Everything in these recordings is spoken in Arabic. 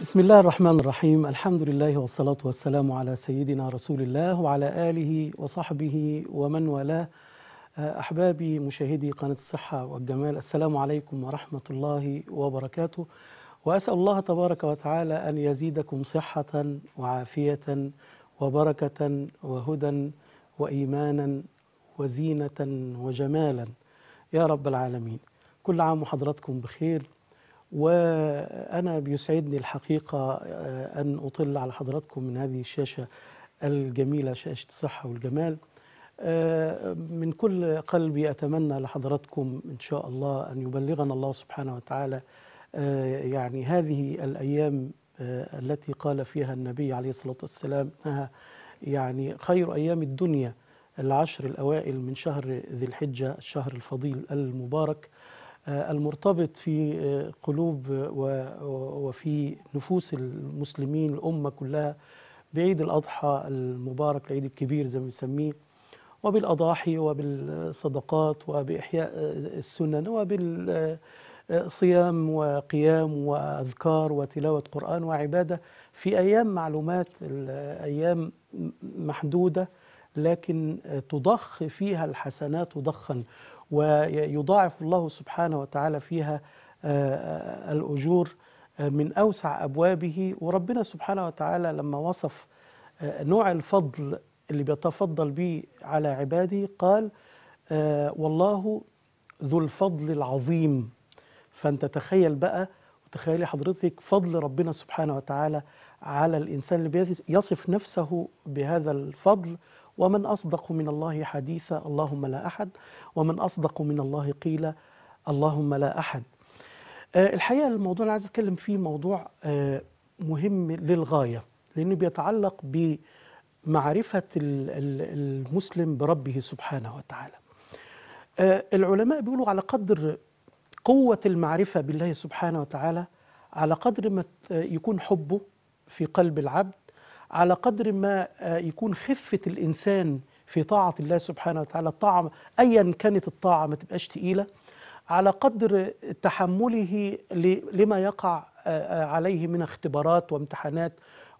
بسم الله الرحمن الرحيم الحمد لله والصلاة والسلام على سيدنا رسول الله وعلى آله وصحبه ومن والاه آه، أحبابي مشاهدي قناة الصحة والجمال السلام عليكم ورحمة الله وبركاته وأسأل الله تبارك وتعالى أن يزيدكم صحة وعافية وبركة وهدى وإيمانا وزينة وجمالا يا رب العالمين كل عام وحضراتكم بخير وأنا بيسعدني الحقيقة آه، أن أطل على حضراتكم من هذه الشاشة الجميلة شاشة الصحة والجمال آه، من كل قلبي أتمنى لحضراتكم إن شاء الله أن يبلغنا الله سبحانه وتعالى آه، يعني هذه الأيام التي قال فيها النبي عليه الصلاة والسلام أنها يعني خير أيام الدنيا العشر الأوائل من شهر ذي الحجة الشهر الفضيل المبارك آه، المرتبط في آه، قلوب وفي نفوس المسلمين الأمة كلها بعيد الأضحى المبارك العيد الكبير زي ما بنسميه وبالأضاحي وبالصدقات وبإحياء آه، السنن وبالصيام وقيام وأذكار وتلاوة قرآن وعبادة في أيام معلومات أيام محدودة لكن تضخ فيها الحسنات ضخا ويضاعف الله سبحانه وتعالى فيها آه، آه، الأجور آه، من أوسع أبوابه وربنا سبحانه وتعالى لما وصف نوع الفضل اللي بيتفضل به على عباده قال والله ذو الفضل العظيم فأنت تخيل بقى وتخيلي حضرتك فضل ربنا سبحانه وتعالى على الإنسان اللي بيصف نفسه بهذا الفضل ومن أصدق من الله حديثا اللهم لا أحد ومن أصدق من الله قيلا اللهم لا أحد آه، الحقيقة الموضوع اللي عايز أتكلم فيه موضوع آه، مهم للغاية لأنه بيتعلق بمعرفة المسلم بربه سبحانه وتعالى آه، العلماء بيقولوا على قدر قوة المعرفة بالله سبحانه وتعالى على قدر ما يكون حبه في قلب العبد على قدر ما آه، يكون خفة الإنسان في طاعة الله سبحانه وتعالى الطاعة أيا كانت الطاعة ما تبقاش تقيلة على قدر تحمله لما يقع آه، آه، عليه من اختبارات وامتحانات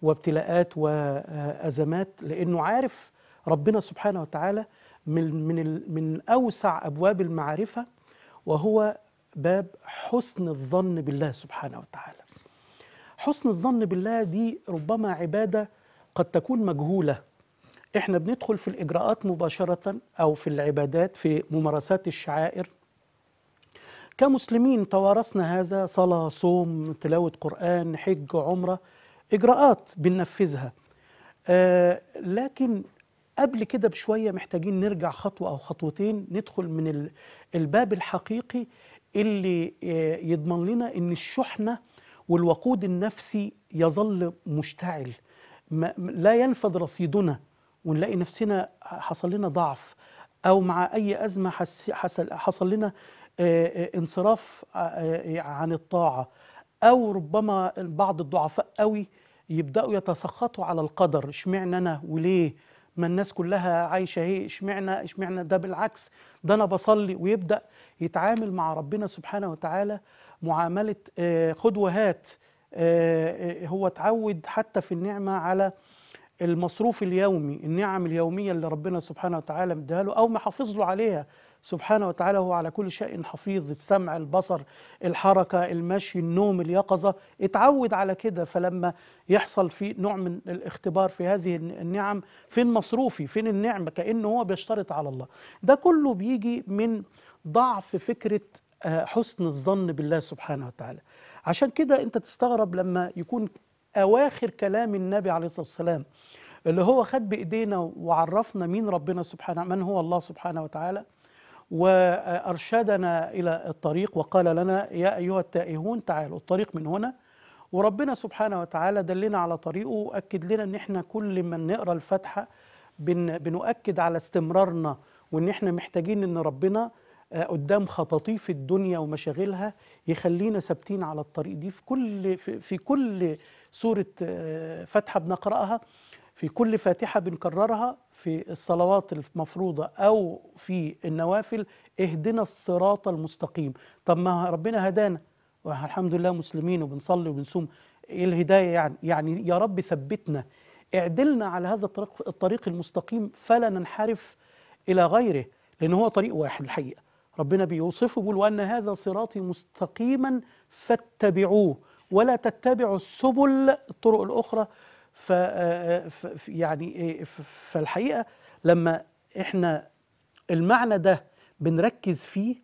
وابتلاءات وأزمات لأنه عارف ربنا سبحانه وتعالى من من من أوسع أبواب المعرفة وهو باب حسن الظن بالله سبحانه وتعالى. حسن الظن بالله دي ربما عبادة قد تكون مجهوله احنا بندخل في الاجراءات مباشره او في العبادات في ممارسات الشعائر كمسلمين توارثنا هذا صلاه صوم تلاوه قران حج عمره اجراءات بننفذها آه لكن قبل كده بشويه محتاجين نرجع خطوه او خطوتين ندخل من الباب الحقيقي اللي آه، يضمن لنا ان الشحنه والوقود النفسي يظل مشتعل ما لا ينفذ رصيدنا ونلاقي نفسنا حصل لنا ضعف او مع اي ازمه حصل حصل لنا آه، آه، انصراف آه، عن الطاعه او ربما بعض الضعفاء قوي يبداوا يتسخطوا على القدر اشمعنى انا وليه ما الناس كلها عايشه اهي اشمعنى اشمعنى ده بالعكس ده انا بصلي ويبدا يتعامل مع ربنا سبحانه وتعالى معامله خد وهات آه، آه، هو اتعود حتى في النعمة على المصروف اليومي النعم اليومية اللي ربنا سبحانه وتعالى مديها له أو محافظ له عليها سبحانه وتعالى هو على كل شيء حفيظ السمع البصر الحركة المشي النوم اليقظة اتعود على كده فلما يحصل في نوع من الاختبار في هذه النعم فين مصروفي فين النعمة كأنه هو بيشترط على الله ده كله بيجي من ضعف فكرة آه، حسن الظن بالله سبحانه وتعالى عشان كده انت تستغرب لما يكون اواخر كلام النبي عليه الصلاه والسلام اللي هو خد بايدينا وعرفنا مين ربنا سبحانه من هو الله سبحانه وتعالى وارشدنا الى الطريق وقال لنا يا ايها التائهون تعالوا الطريق من هنا وربنا سبحانه وتعالى دلنا على طريقه واكد لنا ان احنا كل ما نقرا الفاتحه بن بنؤكد على استمرارنا وان احنا محتاجين ان ربنا آه، قدام خطاطيف الدنيا ومشاغلها يخلينا ثابتين على الطريق دي في كل في كل سوره آه، فاتحه بنقراها في كل فاتحه بنكررها في الصلوات المفروضه او في النوافل اهدنا الصراط المستقيم طب ما ربنا هدانا والحمد لله مسلمين وبنصلي وبنصوم ايه الهدايه يعني يعني يا رب ثبتنا اعدلنا على هذا الطريق الطريق المستقيم فلا ننحرف الى غيره لان هو طريق واحد الحقيقه ربنا بيوصفه بيقول وأن هذا صراطي مستقيما فاتبعوه ولا تتبعوا السبل الطرق الأخرى ف يعني فالحقيقة لما احنا المعنى ده بنركز فيه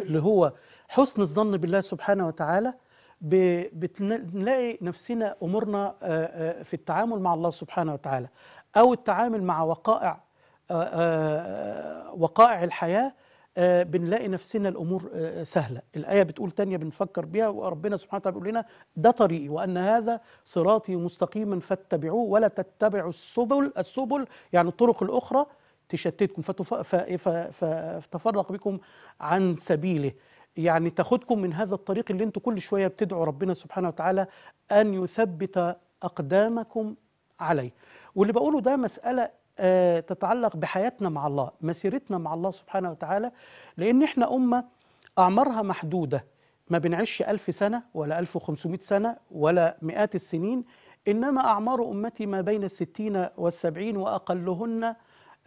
اللي هو حسن الظن بالله سبحانه وتعالى بنلاقي نفسنا امورنا آه، آه، في التعامل مع الله سبحانه وتعالى او التعامل مع وقائع آه، وقائع الحياه آه، بنلاقي نفسنا الامور آه، آه، سهله الايه بتقول تانية بنفكر بيها وربنا سبحانه وتعالى بيقول لنا ده طريقي وان هذا صراطي مستقيما فاتبعوه ولا تتبعوا السبل السبل يعني الطرق الاخرى تشتتكم فتفرق بكم عن سبيله يعني تاخدكم من هذا الطريق اللي انتوا كل شويه بتدعوا ربنا سبحانه وتعالى ان يثبت اقدامكم عليه واللي بقوله ده مساله آه، تتعلق بحياتنا مع الله مسيرتنا مع الله سبحانه وتعالى لأن إحنا أمة أعمارها محدودة ما بنعيش ألف سنة ولا ألف وخمسمائة سنة ولا مئات السنين إنما أعمار أمتي ما بين الستين والسبعين وأقلهن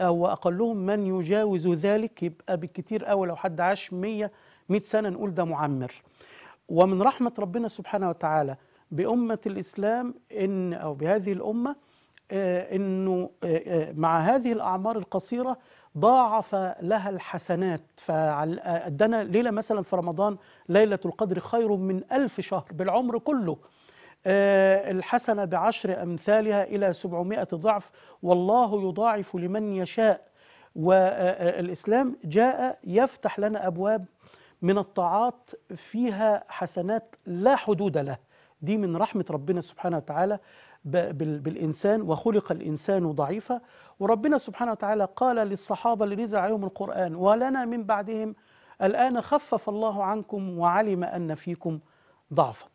أو آه، أقلهم من يجاوز ذلك يبقى بالكتير أو لو حد عاش مية مئة سنة نقول ده معمر ومن رحمة ربنا سبحانه وتعالى بأمة الإسلام إن أو بهذه الأمة آه، انه آه، آه، مع هذه الاعمار القصيره ضاعف لها الحسنات فأدنا ليلة مثلا في رمضان ليلة القدر خير من ألف شهر بالعمر كله الحسنة بعشر أمثالها إلى سبعمائة ضعف والله يضاعف لمن يشاء والإسلام جاء يفتح لنا أبواب من الطاعات فيها حسنات لا حدود له دي من رحمة ربنا سبحانه وتعالى بالإنسان وخلق الإنسان ضعيفا وربنا سبحانه وتعالى قال للصحابة اللي نزل عليهم القرآن ولنا من بعدهم الآن خفف الله عنكم وعلم أن فيكم ضعفا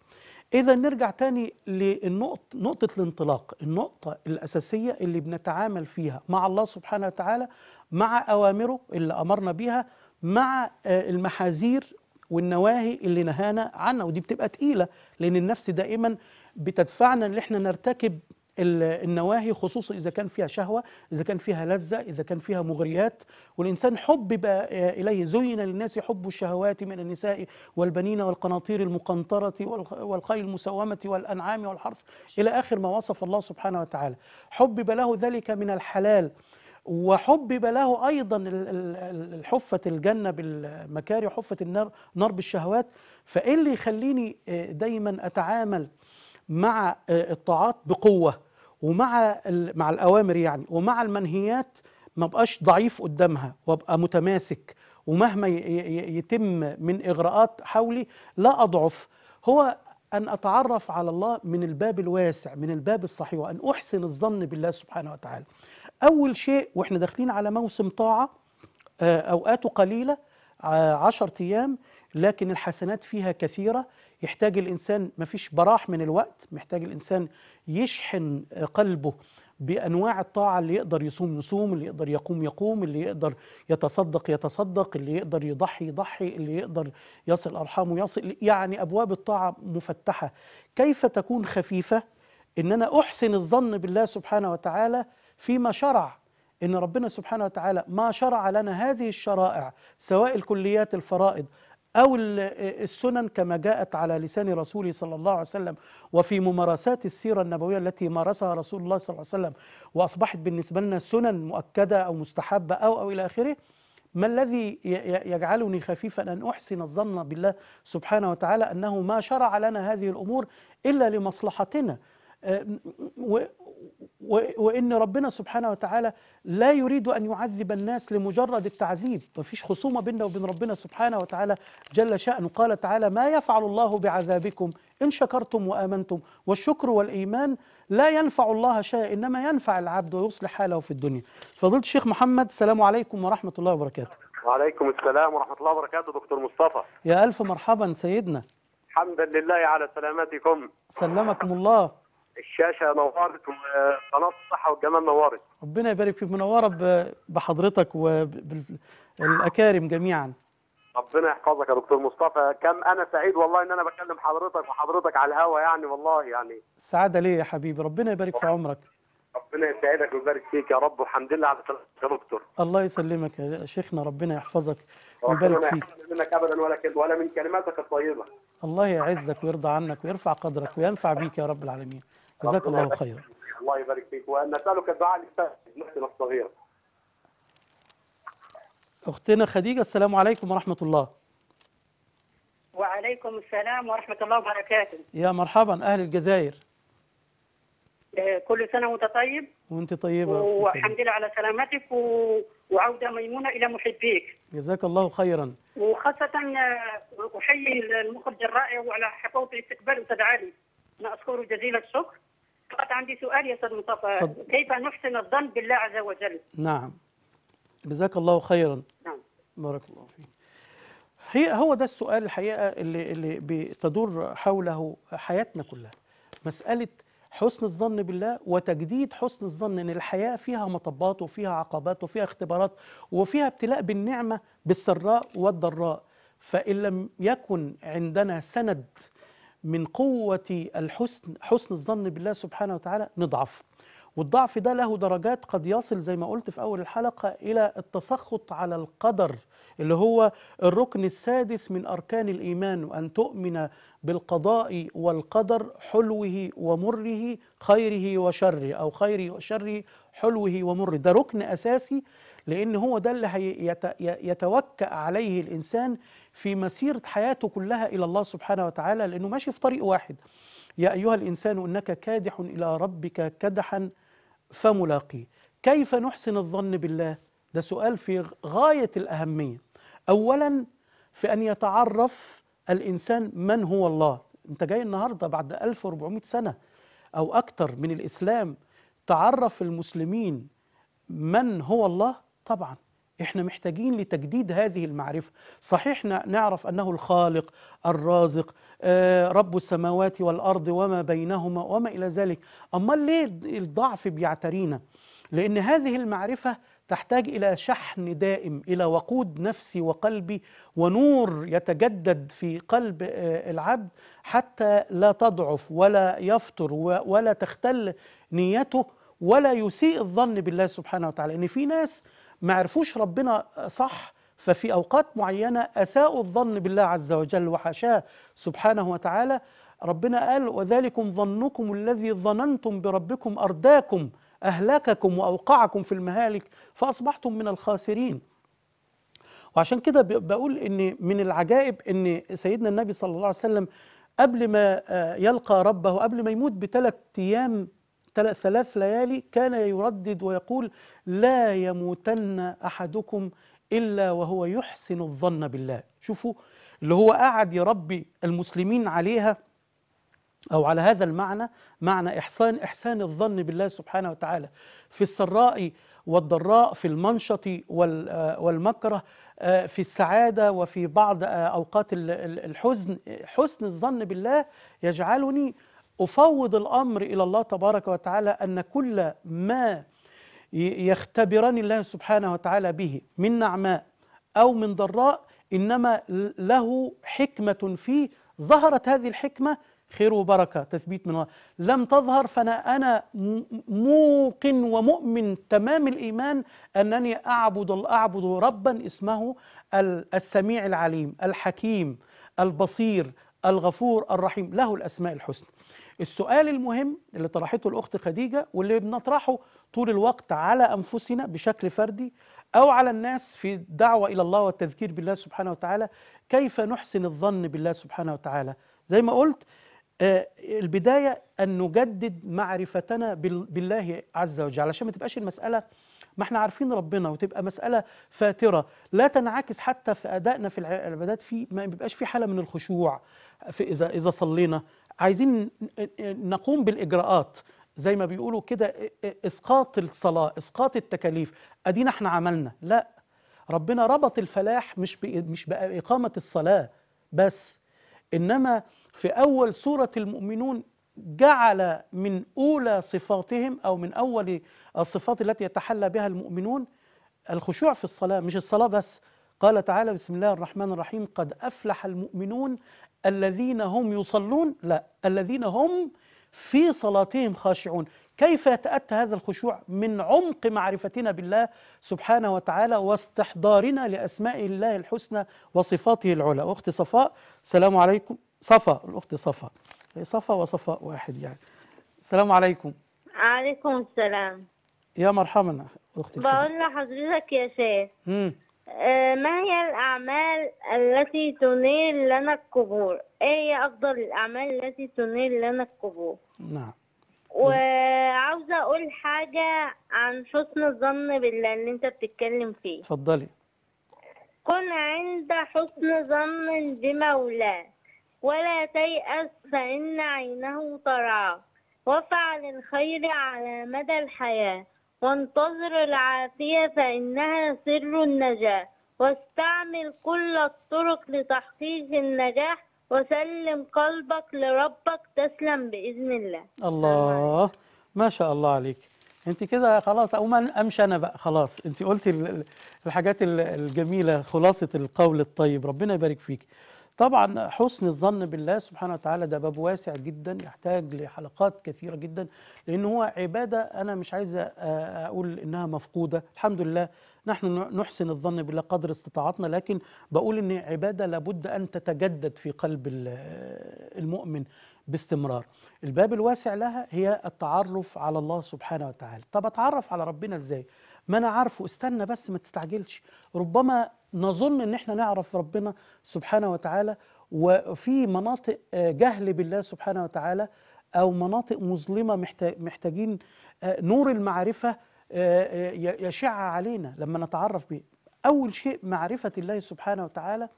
إذا نرجع تاني للنقطة نقطة الانطلاق النقطة الأساسية اللي بنتعامل فيها مع الله سبحانه وتعالى مع أوامره اللي أمرنا بها مع آه، المحاذير والنواهي اللي نهانا عنها ودي بتبقى تقيلة لأن النفس دائما بتدفعنا ان احنا نرتكب النواهي خصوصا اذا كان فيها شهوه اذا كان فيها لذه اذا كان فيها مغريات والانسان حبب آه، اليه زين للناس حب الشهوات من النساء والبنين والقناطير المقنطره والخيل المسومه والانعام والحرف الى اخر ما وصف الله سبحانه وتعالى حبب له ذلك من الحلال وحبب له ايضا حفه الجنه بالمكاره حفه النار نار بالشهوات فايه اللي يخليني آه، دايما اتعامل مع آه، الطاعات بقوه ومع مع الاوامر يعني ومع المنهيات ما بقاش ضعيف قدامها وابقى متماسك ومهما يتم من اغراءات حولي لا اضعف هو ان اتعرف على الله من الباب الواسع من الباب الصحيح وان احسن الظن بالله سبحانه وتعالى اول شيء واحنا داخلين على موسم طاعه آه، اوقاته قليله آه، عشرة ايام لكن الحسنات فيها كثيره يحتاج الإنسان مفيش براح من الوقت محتاج الإنسان يشحن قلبه بانواع الطاعه اللي يقدر يصوم يصوم اللي يقدر يقوم يقوم اللي يقدر يتصدق يتصدق اللي يقدر يضحي يضحي اللي يقدر يصل ارحامه يصل يعني ابواب الطاعه مفتحه كيف تكون خفيفه ان انا احسن الظن بالله سبحانه وتعالى فيما شرع ان ربنا سبحانه وتعالى ما شرع لنا هذه الشرائع سواء الكليات الفرائض أو السنن كما جاءت على لسان رسوله صلى الله عليه وسلم وفي ممارسات السيرة النبوية التي مارسها رسول الله صلى الله عليه وسلم وأصبحت بالنسبة لنا سنن مؤكدة أو مستحبة أو أو إلى آخره ما الذي يجعلني خفيفا أن أحسن الظن بالله سبحانه وتعالى أنه ما شرع لنا هذه الأمور إلا لمصلحتنا وان ربنا سبحانه وتعالى لا يريد ان يعذب الناس لمجرد التعذيب مفيش خصومه بيننا وبين ربنا سبحانه وتعالى جل شانه قال تعالى ما يفعل الله بعذابكم ان شكرتم وامنتم والشكر والايمان لا ينفع الله شيئا انما ينفع العبد ويصلح حاله في الدنيا فضيله الشيخ محمد السلام عليكم ورحمه الله وبركاته وعليكم السلام ورحمه الله وبركاته دكتور مصطفى يا الف مرحبا سيدنا الحمد لله على سلامتكم سلمكم الله الشاشه نورت وقناه الصحه والجمال نورت ربنا يبارك فيك منوره بحضرتك وبالاكارم جميعا ربنا يحفظك يا دكتور مصطفى كم انا سعيد والله ان انا بكلم حضرتك وحضرتك على الهوا يعني والله يعني السعاده ليه يا حبيبي ربنا يبارك في عمرك ربنا يسعدك ويبارك فيك يا رب والحمد لله على سلامتك يا دكتور الله يسلمك يا شيخنا ربنا يحفظك ويبارك فيك ربنا منك ابدا ولا ولا من كلماتك الطيبه الله يعزك ويرضى عنك ويرفع قدرك وينفع بيك يا رب العالمين جزاك الله خيرا الله يبارك فيك ونسالك الدعاء لابنتنا الصغيره اختنا خديجه السلام عليكم ورحمه الله وعليكم السلام ورحمه الله وبركاته يا مرحبا اهل الجزائر آه، كل سنه وانت طيب وانت طيبه والحمد لله على سلامتك و... وعوده ميمونه الى محبيك جزاك الله خيرا وخاصه آه، احيي المخرج الرائع وعلى حفاوه الاستقبال استاذ علي انا اشكره جزيل الشكر عندي سؤال يا استاذ مصطفى صد... كيف نحسن الظن بالله عز وجل نعم جزاك الله خيرا نعم بارك الله فيك هي هو ده السؤال الحقيقه اللي اللي بتدور حوله حياتنا كلها مساله حسن الظن بالله وتجديد حسن الظن ان الحياه فيها مطبات وفيها عقبات وفيها اختبارات وفيها ابتلاء بالنعمه بالسراء والضراء فان لم يكن عندنا سند من قوة الحسن حسن الظن بالله سبحانه وتعالى نضعف والضعف ده له درجات قد يصل زي ما قلت في أول الحلقة إلى التسخط على القدر اللي هو الركن السادس من أركان الإيمان وأن تؤمن بالقضاء والقدر حلوه ومره خيره وشره أو خيره وشره حلوه ومره ده ركن أساسي لأن هو ده اللي يتوكأ عليه الإنسان في مسيرة حياته كلها إلى الله سبحانه وتعالى لأنه ماشي في طريق واحد يا أيها الإنسان إنك كادح إلى ربك كدحا فملاقيه كيف نحسن الظن بالله؟ ده سؤال في غاية الأهمية أولا في أن يتعرف الإنسان من هو الله أنت جاي النهاردة بعد 1400 سنة أو أكثر من الإسلام تعرف المسلمين من هو الله طبعا احنا محتاجين لتجديد هذه المعرفه صحيح نعرف انه الخالق الرازق آه، رب السماوات والارض وما بينهما وما الى ذلك اما ليه الضعف بيعترينا لان هذه المعرفه تحتاج الى شحن دائم الى وقود نفسي وقلبي ونور يتجدد في قلب آه، العبد حتى لا تضعف ولا يفتر ولا تختل نيته ولا يسيء الظن بالله سبحانه وتعالى ان في ناس ما عرفوش ربنا صح ففي أوقات معينة أساءوا الظن بالله عز وجل وحاشاه سبحانه وتعالى ربنا قال وذلكم ظنكم الذي ظننتم بربكم أرداكم أهلككم وأوقعكم في المهالك فأصبحتم من الخاسرين وعشان كده بقول ان من العجائب ان سيدنا النبي صلى الله عليه وسلم قبل ما آه، يلقى ربه قبل ما يموت بثلاث ايام ثلاث ليالي كان يردد ويقول لا يموتن أحدكم إلا وهو يحسن الظن بالله شوفوا اللي هو قعد يربي المسلمين عليها أو على هذا المعنى معنى إحسان إحسان الظن بالله سبحانه وتعالى في السراء والضراء في المنشط آه، والمكره آه، في السعادة وفي بعض آه، أوقات الحزن حسن الظن بالله يجعلني أفوض الأمر إلى الله تبارك وتعالى أن كل ما يختبرني الله سبحانه وتعالى به من نعماء أو من ضراء إنما له حكمة فيه ظهرت هذه الحكمة خير وبركة تثبيت من الله لم تظهر فأنا أنا موقن ومؤمن تمام الإيمان أنني أعبد أعبد ربا اسمه السميع العليم الحكيم البصير الغفور الرحيم له الأسماء الحسنى السؤال المهم اللي طرحته الأخت خديجة واللي بنطرحه طول الوقت على أنفسنا بشكل فردي أو على الناس في الدعوة إلى الله والتذكير بالله سبحانه وتعالى كيف نحسن الظن بالله سبحانه وتعالى زي ما قلت آه، البداية أن نجدد معرفتنا بالله عز وجل علشان ما تبقاش المسألة ما احنا عارفين ربنا وتبقى مسألة فاترة لا تنعكس حتى في أدائنا في العبادات في ما بيبقاش في حالة من الخشوع في إذا إذا صلينا عايزين نقوم بالاجراءات زي ما بيقولوا كده اسقاط الصلاه اسقاط التكاليف ادينا احنا عملنا لا ربنا ربط الفلاح مش مش باقامه الصلاه بس انما في اول سوره المؤمنون جعل من اولى صفاتهم او من اول الصفات التي يتحلى بها المؤمنون الخشوع في الصلاه مش الصلاه بس قال تعالى بسم الله الرحمن الرحيم قد أفلح المؤمنون الذين هم يصلون لا الذين هم في صلاتهم خاشعون كيف يتأتى هذا الخشوع من عمق معرفتنا بالله سبحانه وتعالى واستحضارنا لأسماء الله الحسنى وصفاته العلى أخت صفاء السلام عليكم صفاء الأخت صفاء صفاء وصفاء واحد يعني السلام عليكم عليكم السلام يا مرحبا أختي بقول لحضرتك يا شيخ آه، ما هي الأعمال التي تنير لنا القبور؟ إيه هي أفضل الأعمال التي تنير لنا القبور؟ نعم وعاوزة أقول حاجة عن حسن الظن بالله اللي أنت بتتكلم فيه اتفضلي كن عند حسن ظن بمولاه ولا تيأس فإن عينه تراه وافعل الخير على مدى الحياة وانتظر العافية فإنها سر النجاة واستعمل كل الطرق لتحقيق النجاح وسلم قلبك لربك تسلم بإذن الله الله ما شاء الله عليك انت كده خلاص اقوم امشي انا بقى خلاص انت قلتي الحاجات الجميله خلاصه القول الطيب ربنا يبارك فيك طبعا حسن الظن بالله سبحانه وتعالى ده باب واسع جدا يحتاج لحلقات كثيرة جدا لأن هو عبادة أنا مش عايز أقول إنها مفقودة الحمد لله نحن نحسن الظن بالله قدر استطاعتنا لكن بقول إن عبادة لابد أن تتجدد في قلب المؤمن باستمرار الباب الواسع لها هي التعرف على الله سبحانه وتعالى طب أتعرف على ربنا إزاي؟ ما انا عارفه استنى بس ما تستعجلش ربما نظن ان احنا نعرف ربنا سبحانه وتعالى وفي مناطق آه، جهل بالله سبحانه وتعالى او مناطق مظلمه محتاجين آه، نور المعرفه آه، يشع علينا لما نتعرف به اول شيء معرفه الله سبحانه وتعالى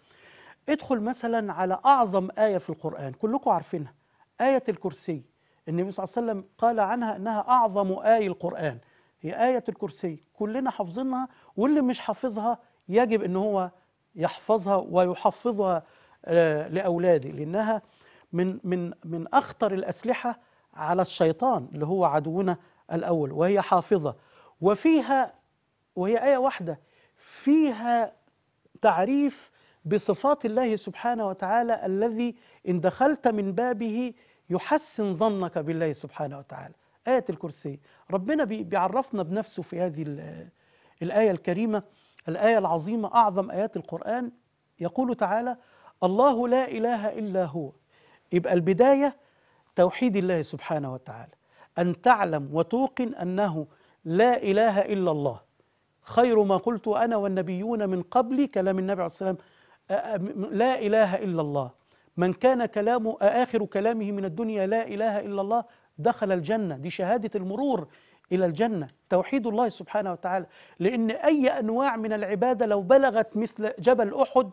ادخل مثلا على اعظم ايه في القران كلكم عارفينها ايه الكرسي النبي صلى الله عليه وسلم قال عنها انها اعظم ايه القران هي آية الكرسي كلنا حافظينها واللي مش حافظها يجب ان هو يحفظها ويحفظها آه، لأولاده لأنها من من من أخطر الأسلحة على الشيطان اللي هو عدونا الأول وهي حافظة وفيها وهي آية واحدة فيها تعريف بصفات الله سبحانه وتعالى الذي إن دخلت من بابه يحسن ظنك بالله سبحانه وتعالى آية الكرسي ربنا بيعرفنا بنفسه في هذه الآية الكريمة الآية العظيمة أعظم آيات القرآن يقول تعالى الله لا إله إلا هو يبقى البداية توحيد الله سبحانه وتعالى أن تعلم وتوقن أنه لا إله إلا الله خير ما قلت أنا والنبيون من قبلي كلام النبي عليه الصلاة والسلام لا إله إلا الله من كان كلامه آخر كلامه من الدنيا لا إله إلا الله دخل الجنة دي شهادة المرور إلى الجنة توحيد الله سبحانه وتعالى لأن أي أنواع من العبادة لو بلغت مثل جبل أحد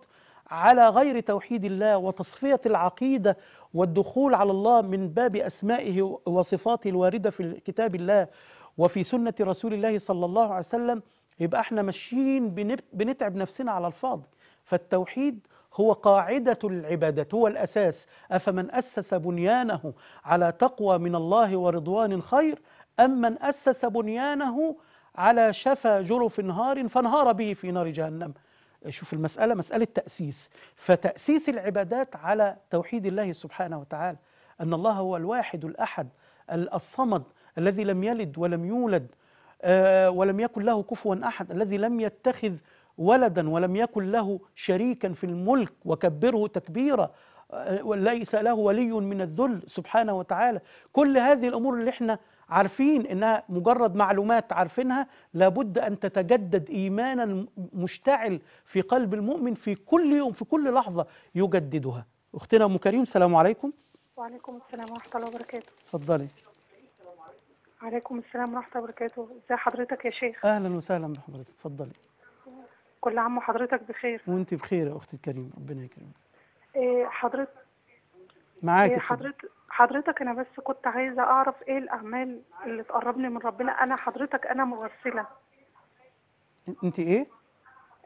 على غير توحيد الله وتصفية العقيدة والدخول على الله من باب أسمائه وصفاته الواردة في كتاب الله وفي سنة رسول الله صلى الله عليه وسلم يبقى احنا ماشيين بنتعب نفسنا على الفاضي فالتوحيد هو قاعدة العبادة هو الأساس أفمن أسس بنيانه على تقوى من الله ورضوان خير أم من أسس بنيانه على شفا جرف نهار فانهار به في نار جهنم شوف المسألة مسألة تأسيس فتأسيس العبادات على توحيد الله سبحانه وتعالى أن الله هو الواحد الأحد الصمد الذي لم يلد ولم يولد آه، ولم يكن له كفوا أحد الذي لم يتخذ ولدا ولم يكن له شريكا في الملك وكبره تكبيرا آه، ليس له ولي من الذل سبحانه وتعالى كل هذه الامور اللي احنا عارفين انها مجرد معلومات عارفينها لابد ان تتجدد ايمانا مشتعل في قلب المؤمن في كل يوم في كل لحظه يجددها اختنا ام كريم السلام عليكم وعليكم السلام ورحمه الله وبركاته اتفضلي عليكم السلام ورحمه الله وبركاته ازي حضرتك يا شيخ اهلا وسهلا بحضرتك اتفضلي كل عام وحضرتك بخير وانت بخير يا اختي الكريمه ربنا يكرمك إيه حضرتك معاك إيه حضرتك حضرتك انا بس كنت عايزه اعرف ايه الاعمال اللي تقربني من ربنا انا حضرتك انا مغسله انت ايه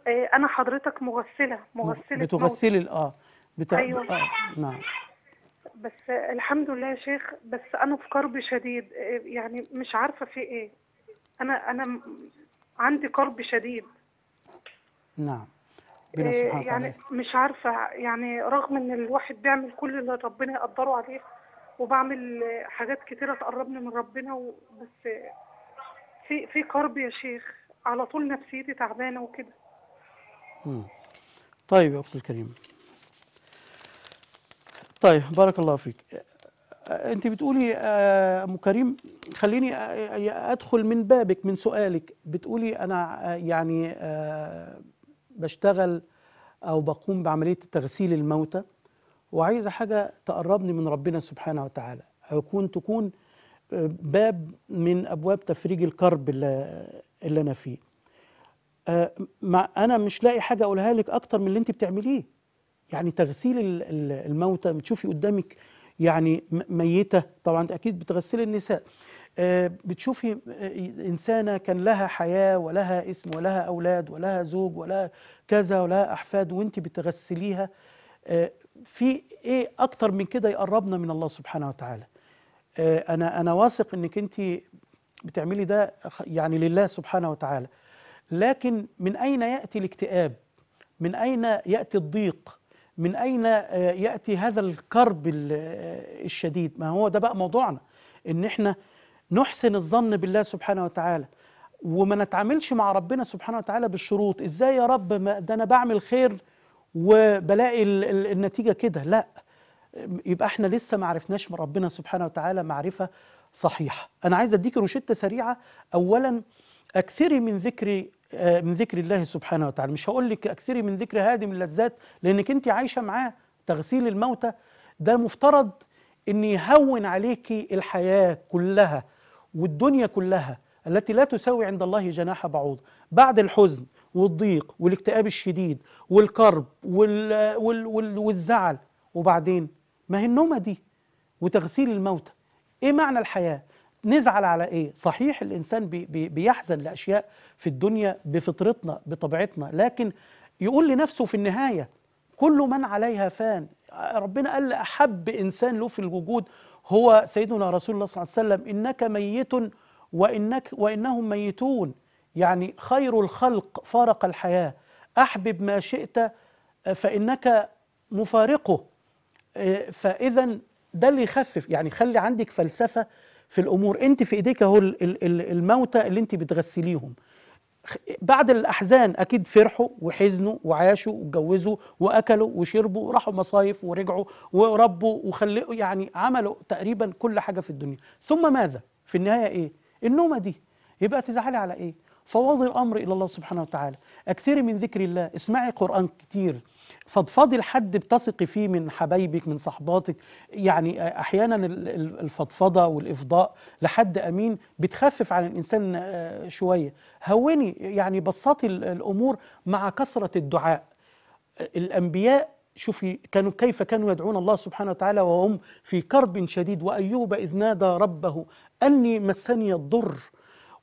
إيه انا حضرتك مغسله مغسله بتغسلي اه بتاع أيوة. آه. نعم بس الحمد لله يا شيخ بس انا في كرب شديد إيه، يعني مش عارفه في ايه انا انا عندي كرب شديد نعم بنا آه، سبحانه يعني يعني مش عارفه يعني رغم ان الواحد بيعمل كل اللي ربنا يقدره عليه وبعمل حاجات كتيره تقربني من ربنا بس في في كرب يا شيخ على طول نفسيتي تعبانه وكده طيب يا اختي الكريمه طيب بارك الله فيك انت بتقولي آه، ام كريم خليني آه، ادخل من بابك من سؤالك بتقولي انا يعني بشتغل أو بقوم بعملية تغسيل الموتى وعايزة حاجة تقربني من ربنا سبحانه وتعالى أكون تكون آه، باب من أبواب تفريج الكرب اللي, اللي أنا فيه آه، ما أنا مش لاقي حاجة أقولها لك أكتر من اللي أنت بتعمليه يعني تغسيل الموتى بتشوفي قدامك يعني ميتة طبعا أكيد بتغسلي النساء آه، بتشوفي آه، إنسانة كان لها حياة ولها اسم ولها أولاد ولها زوج ولها كذا ولها أحفاد وانت بتغسليها آه، في إيه أكتر من كده يقربنا من الله سبحانه وتعالى أنا أنا واثق إنك أنت بتعملي ده يعني لله سبحانه وتعالى لكن من أين يأتي الاكتئاب من أين يأتي الضيق من أين يأتي هذا الكرب الشديد ما هو ده بقى موضوعنا إن إحنا نحسن الظن بالله سبحانه وتعالى وما نتعاملش مع ربنا سبحانه وتعالى بالشروط ازاي يا رب ما ده انا بعمل خير وبلاقي النتيجه كده لا يبقى احنا لسه ما عرفناش من ربنا سبحانه وتعالى معرفه صحيحه انا عايز اديك روشته سريعه اولا اكثري من ذكر آه، من ذكر الله سبحانه وتعالى مش هقول لك اكثري من ذكر هادم اللذات لانك انت عايشه معاه تغسيل الموتى ده مفترض ان يهون عليكي الحياه كلها والدنيا كلها التي لا تساوي عند الله جناح بعوض بعد الحزن والضيق والاكتئاب الشديد والكرب وال وال والزعل وبعدين ما هي النومة دي وتغسيل الموتى ايه معنى الحياة نزعل على ايه صحيح الانسان بي بي بيحزن لاشياء في الدنيا بفطرتنا بطبيعتنا لكن يقول لنفسه في النهايه كل من عليها فان ربنا قال احب انسان له في الوجود هو سيدنا رسول الله صلى الله عليه وسلم إنك ميت وإنك وإنهم ميتون يعني خير الخلق فارق الحياة أحبب ما شئت فإنك مفارقه فإذا ده اللي يخفف يعني خلي عندك فلسفة في الأمور أنت في إيديك أهو الموتى اللي أنت بتغسليهم بعد الأحزان أكيد فرحوا وحزنوا وعاشوا واتجوزوا وأكلوا وشربوا وراحوا مصايف ورجعوا وربوا وخلقوا يعني عملوا تقريبا كل حاجة في الدنيا ثم ماذا؟ في النهاية إيه؟ النومة دي يبقى تزعلي على إيه؟ فوضي الأمر إلى الله سبحانه وتعالى أكثري من ذكر الله اسمعي قرآن كتير فضفضي لحد بتثقي فيه من حبايبك من صحباتك يعني أحيانا الفضفضة والإفضاء لحد أمين بتخفف عن الإنسان آه، شوية هوني يعني بسطي الأمور مع كثرة الدعاء الأنبياء شوفي كانوا كيف كانوا يدعون الله سبحانه وتعالى وهم في كرب شديد وأيوب إذ نادى ربه أني مسني الضر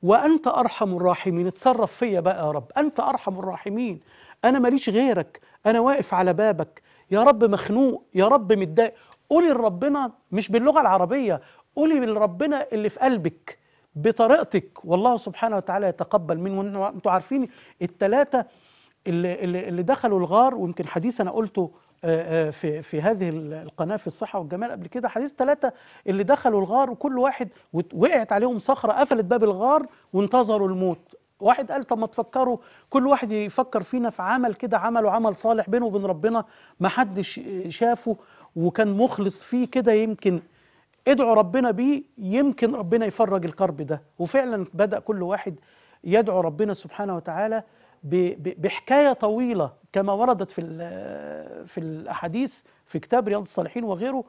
وأنت أرحم الراحمين اتصرف فيا بقى يا رب أنت أرحم الراحمين أنا ماليش غيرك أنا واقف على بابك يا رب مخنوق يا رب متضايق قولي لربنا مش باللغة العربية قولي لربنا اللي في قلبك بطريقتك والله سبحانه وتعالى يتقبل منه انتوا عارفين الثلاثة اللي, اللي دخلوا الغار ويمكن حديث أنا قلته آه، آه، في في هذه القناه في الصحه والجمال قبل كده حديث ثلاثه اللي دخلوا الغار وكل واحد وقعت عليهم صخره قفلت باب الغار وانتظروا الموت واحد قال طب ما تفكروا كل واحد يفكر فينا في عمل كده عمله عمل صالح بينه وبين ربنا ما حدش شافه وكان مخلص فيه كده يمكن ادعوا ربنا بيه يمكن ربنا يفرج الكرب ده وفعلا بدأ كل واحد يدعو ربنا سبحانه وتعالى بحكايه طويله كما وردت في في الاحاديث في كتاب رياض الصالحين وغيره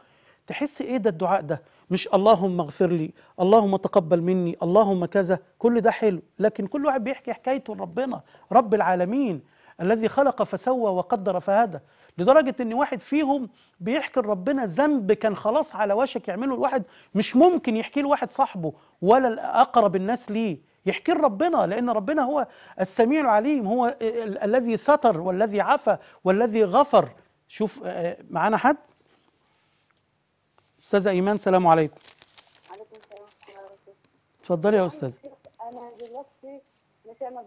تحس ايه ده الدعاء ده مش اللهم اغفر لي اللهم تقبل مني اللهم كذا كل ده حلو لكن كل واحد بيحكي حكايته لربنا رب العالمين الذي خلق فسوى وقدر فهدى لدرجة ان واحد فيهم بيحكي لربنا ذنب كان خلاص على وشك يعمله الواحد مش ممكن يحكي لواحد صاحبه ولا اقرب الناس ليه يحكي ربنا لأن ربنا هو السميع العليم هو الذي ستر والذي عفى والذي غفر شوف آه، معانا حد أستاذة إيمان سلام عليكم عليكم السلام اتفضلي يا أستاذة أنا دلوقتي مش أنا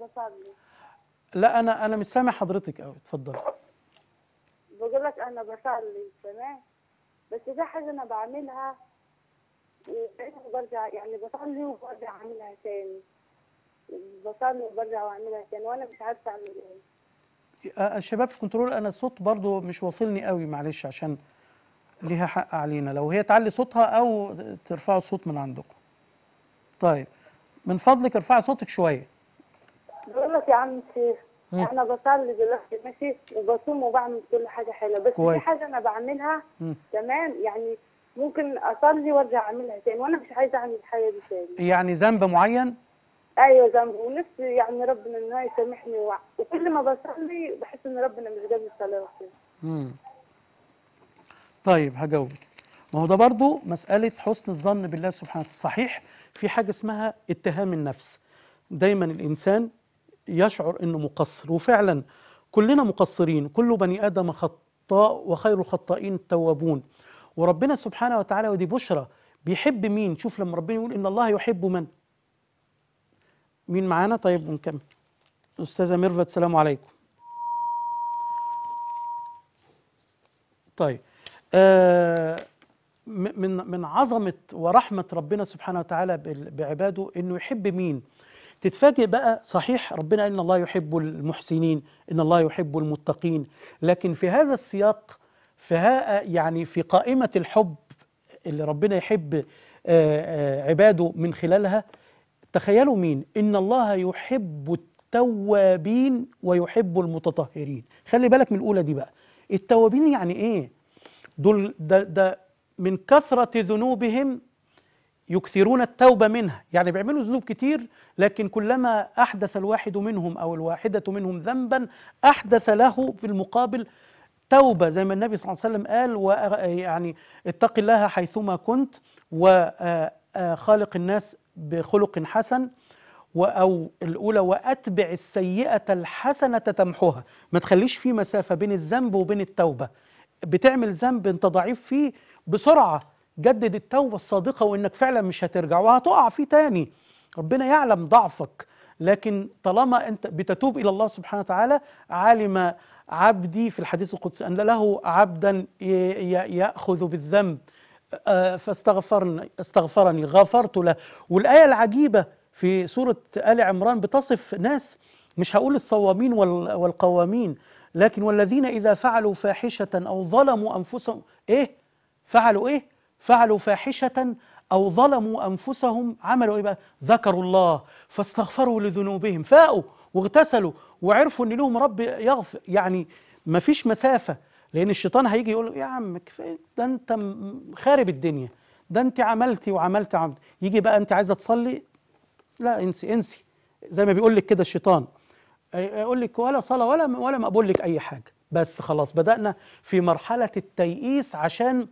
لا أنا أنا مش سامع حضرتك أوي اتفضلي بقول لك أنا بصلي تمام بس في حاجة أنا بعملها يعني برجع يعني بصلي وبرجع اعملها تاني بصلي وبرجع واعملها تاني وانا مش عارفه اعمل ايه الشباب في كنترول انا الصوت برضو مش واصلني قوي معلش عشان ليها حق علينا لو هي تعلي صوتها او ترفعوا الصوت من عندكم طيب من فضلك ارفعي صوتك شويه بقول لك يا عم الشيخ انا بصلي دلوقتي ماشي وبصوم وبعمل كل حاجه حلوه بس كويس. في حاجه انا بعملها تمام يعني ممكن اصلي وارجع اعملها تاني وانا مش عايزه اعمل الحاجه دي تاني يعني ذنب معين ايوه ذنبي ونفسي يعني ربنا انه يسامحني وكل ما بصلي بحس ان ربنا مش جاب الصلاه امم طيب هجاوبك ما هو ده برضه مسألة حسن الظن بالله سبحانه وتعالى صحيح في حاجة اسمها اتهام النفس دايما الإنسان يشعر أنه مقصر وفعلا كلنا مقصرين كل بني آدم خطاء وخير الخطائين التوابون وربنا سبحانه وتعالى ودي بشرى بيحب مين شوف لما ربنا يقول إن الله يحب من مين معانا طيب ونكمل أستاذة ميرفت السلام عليكم طيب آه من من عظمة ورحمة ربنا سبحانه وتعالى بعباده إنه يحب مين تتفاجئ بقى صحيح ربنا إن الله يحب المحسنين إن الله يحب المتقين لكن في هذا السياق فها يعني في قائمة الحب اللي ربنا يحب آه، آه، عباده من خلالها تخيلوا مين إن الله يحب التوابين ويحب المتطهرين خلي بالك من الأولى دي بقى التوابين يعني إيه دول ده, ده من كثرة ذنوبهم يكثرون التوبة منها يعني بيعملوا ذنوب كتير لكن كلما أحدث الواحد منهم أو الواحدة منهم ذنبا أحدث له في المقابل توبة زي ما النبي صلى الله عليه وسلم قال و يعني اتق الله حيثما كنت وخالق آه، آه، الناس بخلق حسن أو الأولى وأتبع السيئة الحسنة تمحوها ما تخليش في مسافة بين الذنب وبين التوبة بتعمل ذنب أنت ضعيف فيه بسرعة جدد التوبة الصادقة وإنك فعلا مش هترجع وهتقع فيه تاني ربنا يعلم ضعفك لكن طالما أنت بتتوب إلى الله سبحانه وتعالى علم عبدي في الحديث القدسي أن له عبدا يأخذ بالذنب آه، فاستغفرني استغفرني غفرت له والآية العجيبة في سورة آل عمران بتصف ناس مش هقول الصوامين والقوامين لكن والذين إذا فعلوا فاحشة أو ظلموا أنفسهم إيه؟ فعلوا إيه؟ فعلوا فاحشة أو ظلموا أنفسهم عملوا إيه بقى؟ ذكروا الله فاستغفروا لذنوبهم فاقوا واغتسلوا وعرفوا إن لهم رب يغفر يعني مفيش مسافة لان الشيطان هيجي يقول يا عم كفايه ده انت خارب الدنيا ده انت عملتي وعملت عمد يجي بقى انت عايزه تصلي لا انسي انسي زي ما بيقول لك كده الشيطان يقول لك ولا صلاه ولا ولا مقبول لك اي حاجه بس خلاص بدانا في مرحله التيئيس عشان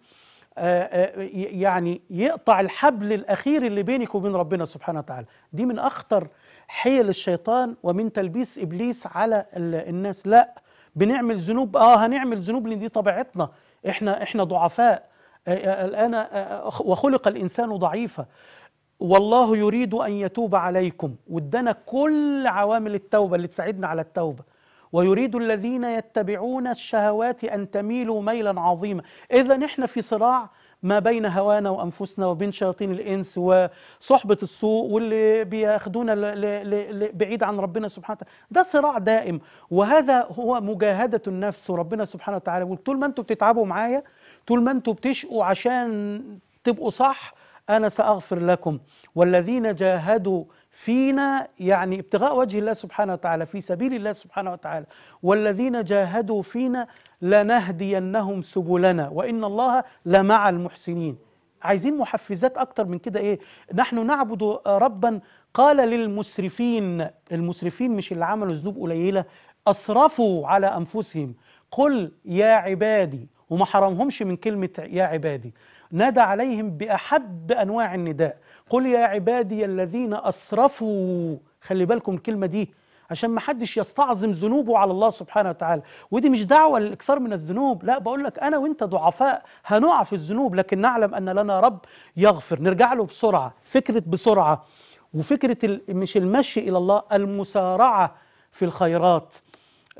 آه، آه، يعني يقطع الحبل الاخير اللي بينك وبين ربنا سبحانه وتعالى دي من اخطر حيل الشيطان ومن تلبيس ابليس على الناس لا بنعمل ذنوب اه هنعمل ذنوب لان دي طبيعتنا احنا احنا ضعفاء الان وخلق الانسان ضعيفا والله يريد ان يتوب عليكم وادانا كل عوامل التوبه اللي تساعدنا على التوبه ويريد الذين يتبعون الشهوات ان تميلوا ميلا عظيما اذا احنا في صراع ما بين هوانا وأنفسنا وبين شياطين الإنس وصحبة السوء واللي بياخدونا بعيد عن ربنا سبحانه وتعالى ده صراع دائم وهذا هو مجاهدة النفس وربنا سبحانه وتعالى طول ما أنتوا بتتعبوا معايا طول ما أنتوا بتشقوا عشان تبقوا صح أنا سأغفر لكم والذين جاهدوا فينا يعني ابتغاء وجه الله سبحانه وتعالى في سبيل الله سبحانه وتعالى والذين جاهدوا فينا لنهدينهم سبلنا وإن الله لمع المحسنين عايزين محفزات أكتر من كده إيه نحن نعبد ربا قال للمسرفين المسرفين مش اللي عملوا ذنوب قليلة أسرفوا على أنفسهم قل يا عبادي وما حرمهمش من كلمة يا عبادي نادى عليهم بأحب أنواع النداء قل يا عبادي الذين أسرفوا خلي بالكم الكلمة دي عشان ما حدش يستعظم ذنوبه على الله سبحانه وتعالى ودي مش دعوة للإكثار من الذنوب لا بقول لك أنا وأنت ضعفاء هنقع في الذنوب لكن نعلم أن لنا رب يغفر نرجع له بسرعة فكرة بسرعة وفكرة مش المشي إلى الله المسارعة في الخيرات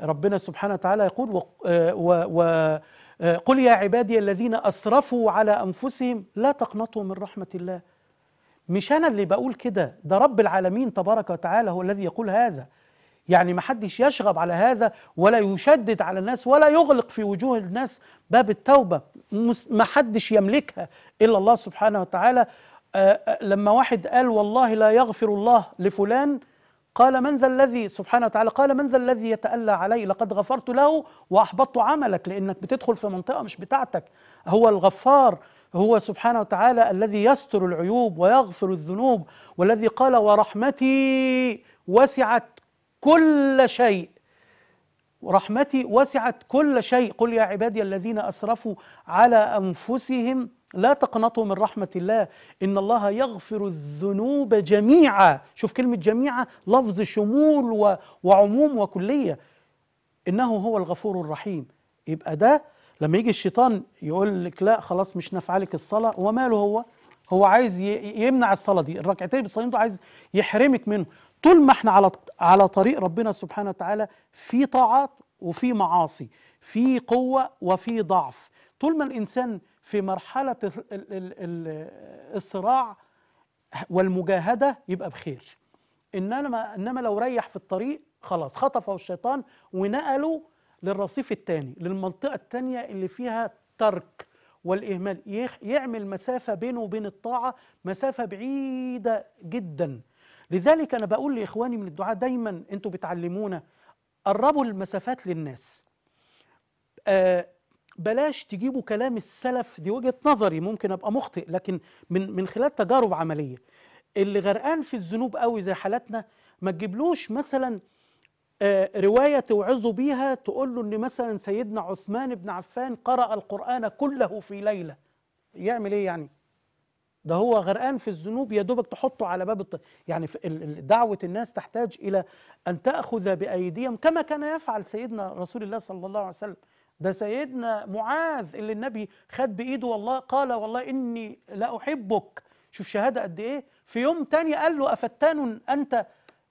ربنا سبحانه وتعالى يقول آه، و, و, و آه، قل يا عبادي الذين أسرفوا على أنفسهم لا تقنطوا من رحمة الله مش انا اللي بقول كده ده رب العالمين تبارك وتعالى هو الذي يقول هذا يعني ما حدش يشغب على هذا ولا يشدد على الناس ولا يغلق في وجوه الناس باب التوبة ما حدش يملكها إلا الله سبحانه وتعالى آه، آه، لما واحد قال والله لا يغفر الله لفلان قال من ذا الذي سبحانه وتعالى قال من ذا الذي يتألى علي لقد غفرت له وأحبطت عملك لأنك بتدخل في منطقة مش بتاعتك هو الغفار هو سبحانه وتعالى الذي يستر العيوب ويغفر الذنوب والذي قال ورحمتي وسعت كل شيء رحمتي وسعت كل شيء قل يا عبادي الذين اسرفوا على انفسهم لا تقنطوا من رحمه الله ان الله يغفر الذنوب جميعا شوف كلمه جميعا لفظ شمول وعموم وكليه انه هو الغفور الرحيم يبقى ده لما يجي الشيطان يقول لك لا خلاص مش نافعه لك الصلاه وماله هو هو عايز يمنع الصلاه دي الركعتين بتصليهم دول عايز يحرمك منه طول ما احنا على على طريق ربنا سبحانه وتعالى في طاعات وفي معاصي في قوه وفي ضعف طول ما الانسان في مرحله الصراع والمجاهده يبقى بخير انما انما لو ريح في الطريق خلاص خطفه الشيطان ونقله للرصيف الثاني للمنطقة الثانية اللي فيها ترك والإهمال يعمل مسافة بينه وبين الطاعة مسافة بعيدة جدا لذلك أنا بقول لإخواني من الدعاء دايما أنتوا بتعلمونا قربوا المسافات للناس آه بلاش تجيبوا كلام السلف دي وجهة نظري ممكن أبقى مخطئ لكن من, من خلال تجارب عملية اللي غرقان في الذنوب قوي زي حالاتنا ما تجيبلوش مثلا آه، رواية توعظ بيها تقول له أن مثلا سيدنا عثمان بن عفان قرأ القرآن كله في ليلة يعمل إيه يعني؟ ده هو غرقان في الذنوب يا دوبك تحطه على باب الط... يعني دعوة الناس تحتاج إلى أن تأخذ بأيديهم كما كان يفعل سيدنا رسول الله صلى الله عليه وسلم ده سيدنا معاذ اللي النبي خد بإيده والله قال والله إني لا أحبك شوف شهادة قد إيه في يوم تاني قال له أفتان أنت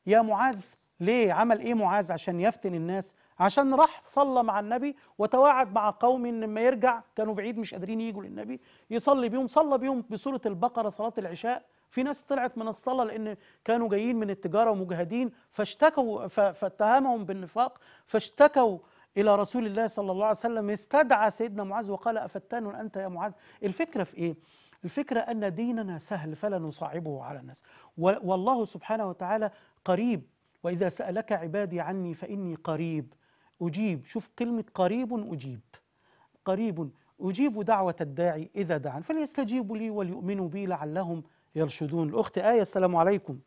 يا معاذ ليه عمل ايه معاذ عشان يفتن الناس عشان راح صلى مع النبي وتواعد مع قوم ان لما يرجع كانوا بعيد مش قادرين يجوا للنبي يصلي بيهم صلى بيهم بسوره البقره صلاه العشاء في ناس طلعت من الصلاه لان كانوا جايين من التجاره ومجاهدين فاشتكوا فاتهمهم بالنفاق فاشتكوا الى رسول الله صلى الله عليه وسلم استدعى سيدنا معاذ وقال افتان انت يا معاذ الفكره في ايه الفكره ان ديننا سهل فلا نصعبه على الناس والله سبحانه وتعالى قريب وإذا سألك عبادي عني فإني قريب أجيب شوف كلمة قريب أجيب قريب أجيب دعوة الداعي إذا دعا فليستجيبوا لي وليؤمنوا بي لعلهم يرشدون الأخت آية السلام عليكم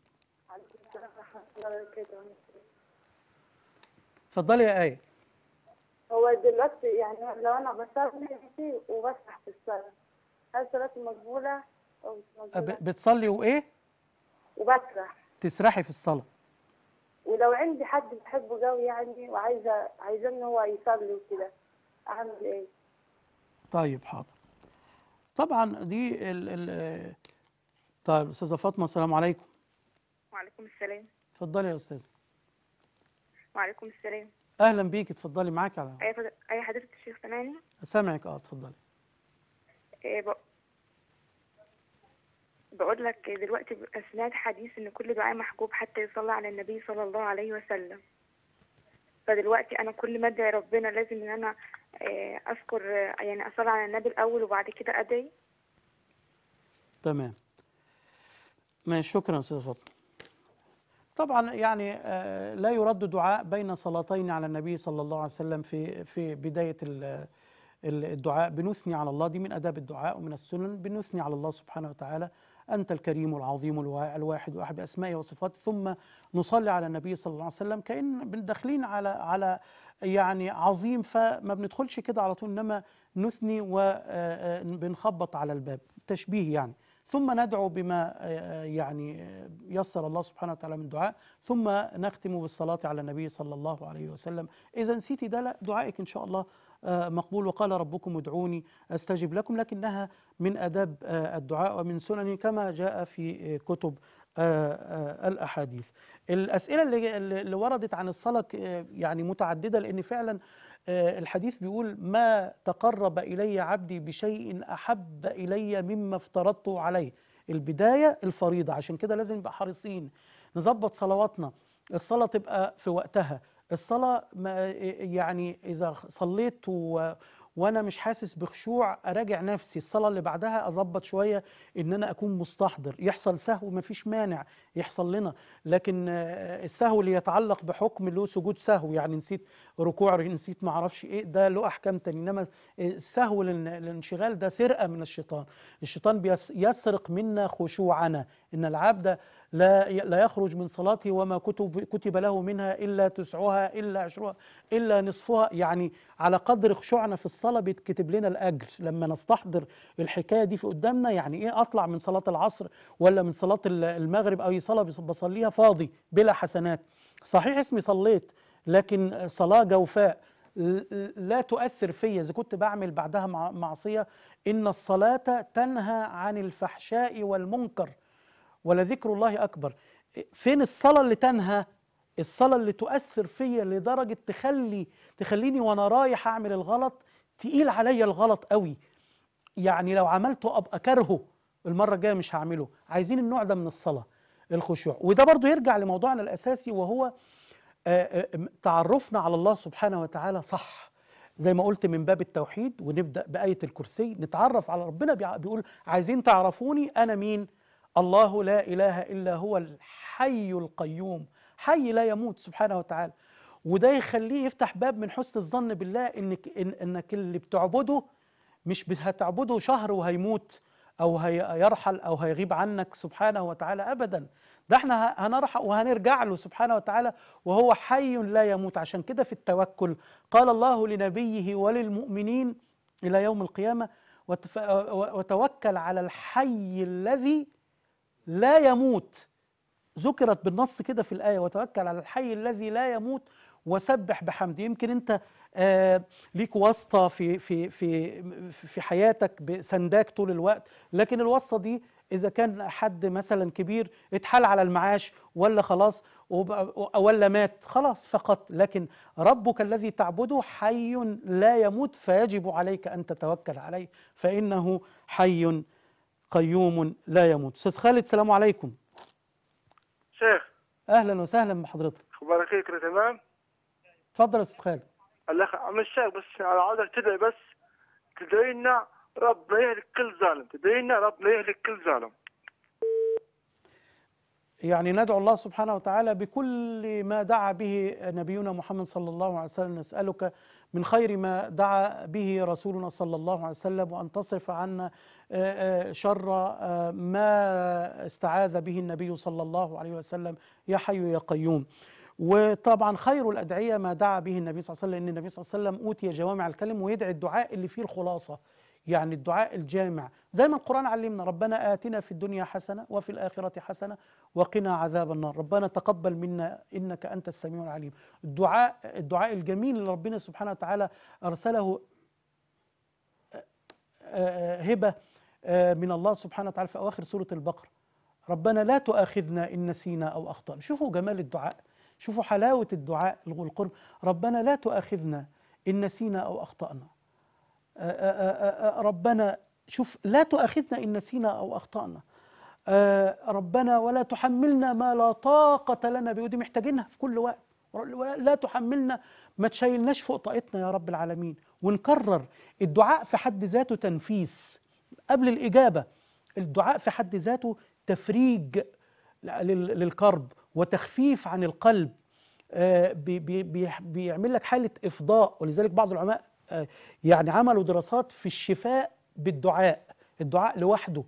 تفضلي يا آية هو دلوقتي يعني لو أنا بصلي نفسي وبسرح في الصلاة هل صلاتي مقبولة أو مش مقبولة؟ بتصلي وإيه؟ وبسرح تسرحي في الصلاة ولو عندي حد بحبه قوي يعني وعايزه عايزاه ان هو يصلي وكده اعمل ايه؟ طيب حاضر. طبعا دي ال ال طيب استاذه فاطمه السلام عليكم. وعليكم السلام. اتفضلي يا استاذه. وعليكم السلام. اهلا بيك اتفضلي معاك على اي حضرتك الشيخ سامعني؟ سامعك اه اتفضلي. إيه، بقول لك دلوقتي سمعت حديث ان كل دعاء محجوب حتى يصلى على النبي صلى الله عليه وسلم فدلوقتي انا كل ما ادعي ربنا لازم ان انا آه، اذكر آه، يعني اصلي على النبي الاول وبعد كده ادعي تمام ماشي شكرا استاذ فاطمه طبعا يعني آه، لا يرد دعاء بين صلاتين على النبي صلى الله عليه وسلم في في بدايه الدعاء بنثني على الله دي من اداب الدعاء ومن السنن بنثني على الله سبحانه وتعالى أنت الكريم العظيم الواحد وأحد أسمائه وصفاته ثم نصلي على النبي صلى الله عليه وسلم كأن داخلين على على يعني عظيم فما بندخلش كده على طول إنما نثني وبنخبط آه، آه، على الباب تشبيه يعني ثم ندعو بما آه، يعني يسر الله سبحانه وتعالى من دعاء ثم نختم بالصلاة على النبي صلى الله عليه وسلم إذا نسيتي ده لا دعائك إن شاء الله آه، مقبول وقال ربكم ادعوني استجب لكم لكنها من اداب آه، الدعاء ومن سنن كما جاء في آه، كتب الاحاديث. الاسئله اللي وردت عن الصلاه يعني متعدده لان فعلا الحديث بيقول ما تقرب الي عبدي بشيء احب الي مما افترضته عليه. البدايه الفريضه عشان كده لازم نبقى حريصين نظبط صلواتنا الصلاه تبقى في وقتها الصلاة يعني إذا صليت و وانا مش حاسس بخشوع اراجع نفسي الصلاه اللي بعدها اظبط شويه ان انا اكون مستحضر يحصل سهو مفيش مانع يحصل لنا لكن آه، السهو اللي يتعلق بحكم له سجود سهو يعني نسيت ركوع نسيت ما اعرفش ايه ده له احكام تاني انما السهو الانشغال ده سرقه من الشيطان الشيطان يسرق منا خشوعنا ان العبد لا لا يخرج من صلاته وما كتب كتب له منها الا تسعها الا عشرها الا نصفها يعني على قدر خشوعنا في الصلاه بيتكتب لنا الاجر لما نستحضر الحكايه دي في قدامنا يعني ايه اطلع من صلاه العصر ولا من صلاه المغرب اي صلاه بصليها فاضي بلا حسنات صحيح اسمي صليت لكن صلاه جوفاء لا تؤثر فيا اذا كنت بعمل بعدها معصيه ان الصلاه تنهى عن الفحشاء والمنكر ولذكر الله أكبر فين الصلاة اللي تنهى الصلاة اللي تؤثر فيا لدرجة تخلي تخليني وأنا رايح أعمل الغلط تقيل عليا الغلط قوي يعني لو عملته أبقى كرهه المرة الجاية مش هعمله عايزين النوع ده من الصلاة الخشوع وده برضو يرجع لموضوعنا الأساسي وهو آه، آه، تعرفنا على الله سبحانه وتعالى صح زي ما قلت من باب التوحيد ونبدأ بآية الكرسي نتعرف على ربنا بيقول عايزين تعرفوني أنا مين الله لا إله إلا هو الحي القيوم حي لا يموت سبحانه وتعالى وده يخليه يفتح باب من حسن الظن بالله انك إن انك اللي بتعبده مش هتعبده شهر وهيموت او هيرحل او هيغيب عنك سبحانه وتعالى ابدا ده احنا هنرحل وهنرجع له سبحانه وتعالى وهو حي لا يموت عشان كده في التوكل قال الله لنبيه وللمؤمنين الى يوم القيامه وتوكل على الحي الذي لا يموت ذكرت بالنص كده في الآية وتوكل على الحي الذي لا يموت وسبح بحمده يمكن أنت آه ليك واسطة في في في في حياتك بسنداك طول الوقت لكن الواسطة دي إذا كان حد مثلا كبير اتحال على المعاش ولا خلاص ولا مات خلاص فقط لكن ربك الذي تعبده حي لا يموت فيجب عليك أن تتوكل عليه فإنه حي قيوم لا يموت استاذ خالد السلام عليكم شيخ اهلا وسهلا بحضرتك اخبارك ايه كده تمام اتفضل يا استاذ خالد الله يخليك الشيخ بس على عايزك تدعي بس تدعي لنا ربنا يهلك كل ظالم تدعي لنا ربنا يهلك كل ظالم يعني ندعو الله سبحانه وتعالى بكل ما دعا به نبينا محمد صلى الله عليه وسلم نسألك من خير ما دعا به رسولنا صلى الله عليه وسلم وأن تصرف عنا آه، آه، شر آه، ما استعاذ به النبي صلى الله عليه وسلم يا حي يا قيوم وطبعا خير الأدعية ما دعا به النبي صلى الله عليه وسلم لأن النبي صلى الله عليه وسلم أوتي جوامع الكلم ويدعي الدعاء اللي فيه الخلاصة يعني الدعاء الجامع زي ما القرآن علمنا ربنا آتنا في الدنيا حسنة وفي الآخرة حسنة وقنا عذاب النار ربنا تقبل منا إنك أنت السميع العليم الدعاء الدعاء الجميل اللي ربنا سبحانه وتعالى أرسله آه، آه، آه، هبة من الله سبحانه وتعالى في أواخر سورة البقرة ربنا لا تؤاخذنا إن نسينا أو أخطأنا شوفوا جمال الدعاء شوفوا حلاوة الدعاء القرب ربنا لا تؤاخذنا إن نسينا أو أخطأنا ربنا شوف لا تؤاخذنا إن نسينا أو أخطأنا ربنا ولا تحملنا ما لا طاقة لنا به ودي محتاجينها في كل وقت لا تحملنا ما تشيلناش فوق طاقتنا يا رب العالمين ونكرر الدعاء في حد ذاته تنفيس قبل الإجابة الدعاء في حد ذاته تفريج للكرب وتخفيف عن القلب بيعمل لك حالة إفضاء ولذلك بعض العلماء يعني عملوا دراسات في الشفاء بالدعاء الدعاء لوحده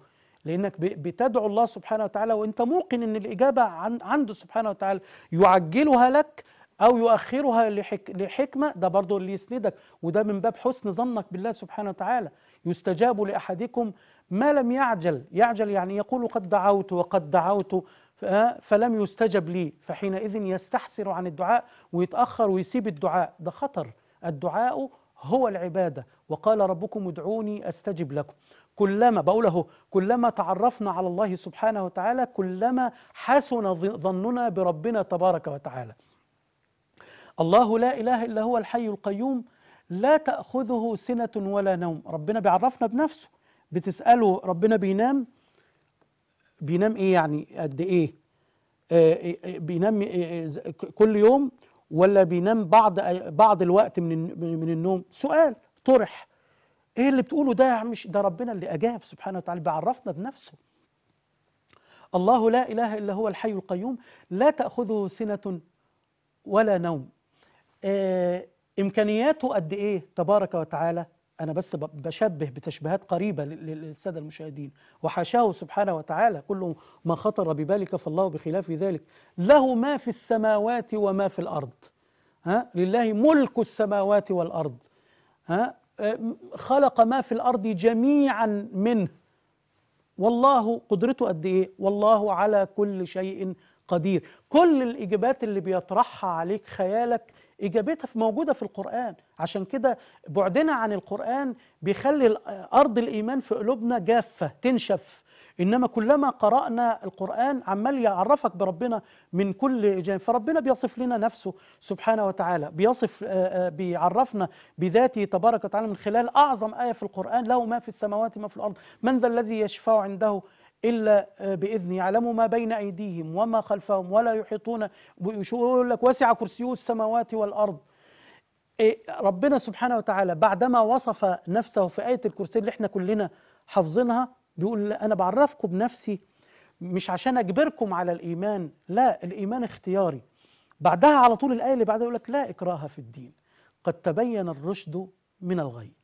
لانك بتدعو الله سبحانه وتعالى وانت موقن ان الاجابه عنده سبحانه وتعالى يعجلها لك او يؤخرها لحك لحكمه ده برضه اللي يسندك وده من باب حسن ظنك بالله سبحانه وتعالى يستجاب لاحدكم ما لم يعجل يعجل يعني يقول قد دعوت وقد دعوت آه، فلم يستجب لي فحينئذ يستحسر عن الدعاء ويتاخر ويسيب الدعاء ده خطر الدعاء هو العبادة وقال ربكم ادعوني أستجب لكم كلما بقوله كلما تعرفنا على الله سبحانه وتعالى كلما حسن ظننا بربنا تبارك وتعالى الله لا إله إلا هو الحي القيوم لا تأخذه سنة ولا نوم ربنا بيعرفنا بنفسه بتسأله ربنا بينام بينام إيه يعني قد إيه آه، آه، آه، بينام كل يوم ولا بينام بعض بعض الوقت من من النوم سؤال طرح ايه اللي بتقوله ده يا عم ده ربنا اللي اجاب سبحانه وتعالى بيعرفنا بنفسه الله لا اله الا هو الحي القيوم لا تاخذه سنه ولا نوم آه امكانياته قد ايه تبارك وتعالى أنا بس بشبه بتشبيهات قريبة للسادة المشاهدين وحاشاه سبحانه وتعالى كل ما خطر ببالك فالله بخلاف ذلك له ما في السماوات وما في الأرض ها لله ملك السماوات والأرض ها خلق ما في الأرض جميعا منه والله قدرته قد إيه والله على كل شيء قدير كل الإجابات اللي بيطرحها عليك خيالك إجابتها موجودة في القرآن عشان كده بعدنا عن القرآن بيخلي أرض الإيمان في قلوبنا جافة تنشف إنما كلما قرأنا القرآن عمال يعرفك بربنا من كل جانب فربنا بيصف لنا نفسه سبحانه وتعالى بيصف آه، آه، بيعرفنا بذاته تبارك وتعالى من خلال أعظم آية في القرآن له ما في السماوات ما في الأرض من ذا الذي يشفع عنده إلا آه، باذن يعلم ما بين أيديهم وما خلفهم ولا يحيطون يقول لك وسع كرسيه السماوات والأرض إيه، ربنا سبحانه وتعالى بعدما وصف نفسه في آية الكرسي اللي احنا كلنا حافظينها بيقول أنا بعرفكم بنفسي مش عشان أجبركم على الإيمان لا الإيمان اختياري بعدها على طول الآية اللي بعدها يقول لك لا إكراه في الدين قد تبين الرشد من الغي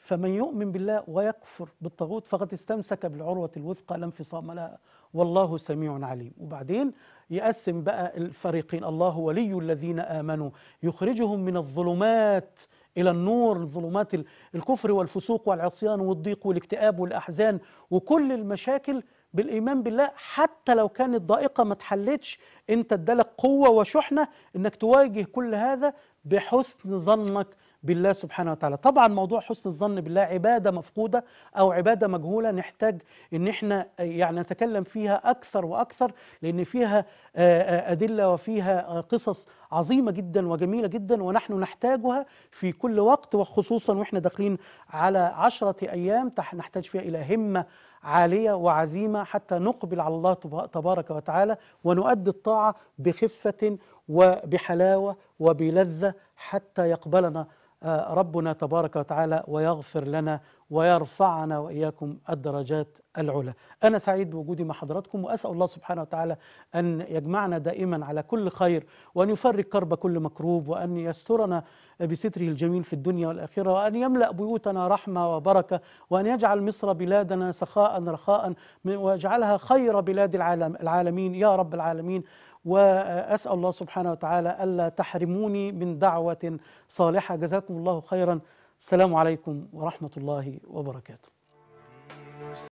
فمن يؤمن بالله ويكفر بالطاغوت فقد استمسك بالعروة الوثقى لا انفصام لها والله سميع عليم وبعدين يقسم بقى الفريقين الله ولي الذين آمنوا يخرجهم من الظلمات إلى النور ظلمات الكفر والفسوق والعصيان والضيق والاكتئاب والأحزان وكل المشاكل بالإيمان بالله حتى لو كانت ضائقة ما تحلتش أنت ادالك قوة وشحنة أنك تواجه كل هذا بحسن ظنك بالله سبحانه وتعالى طبعا موضوع حسن الظن بالله عبادة مفقودة أو عبادة مجهولة نحتاج أن احنا يعني نتكلم فيها أكثر وأكثر لأن فيها آه، آه، أدلة وفيها آه، قصص عظيمة جدا وجميلة جدا ونحن نحتاجها في كل وقت وخصوصا وإحنا داخلين على عشرة أيام نحتاج فيها إلى همة عالية وعزيمة حتى نقبل على الله تبارك وتعالى ونؤدي الطاعة بخفة وبحلاوة وبلذة حتى يقبلنا آه، ربنا تبارك وتعالى ويغفر لنا ويرفعنا وإياكم الدرجات العلى أنا سعيد بوجودي مع حضراتكم وأسأل الله سبحانه وتعالى أن يجمعنا دائما على كل خير وأن يفرق كرب كل مكروب وأن يسترنا بستره الجميل في الدنيا والآخرة وأن يملأ بيوتنا رحمة وبركة وأن يجعل مصر بلادنا سخاء رخاء ويجعلها خير بلاد العالم العالمين يا رب العالمين وأسأل الله سبحانه وتعالى ألا تحرموني من دعوة صالحة جزاكم الله خيرا السلام عليكم ورحمة الله وبركاته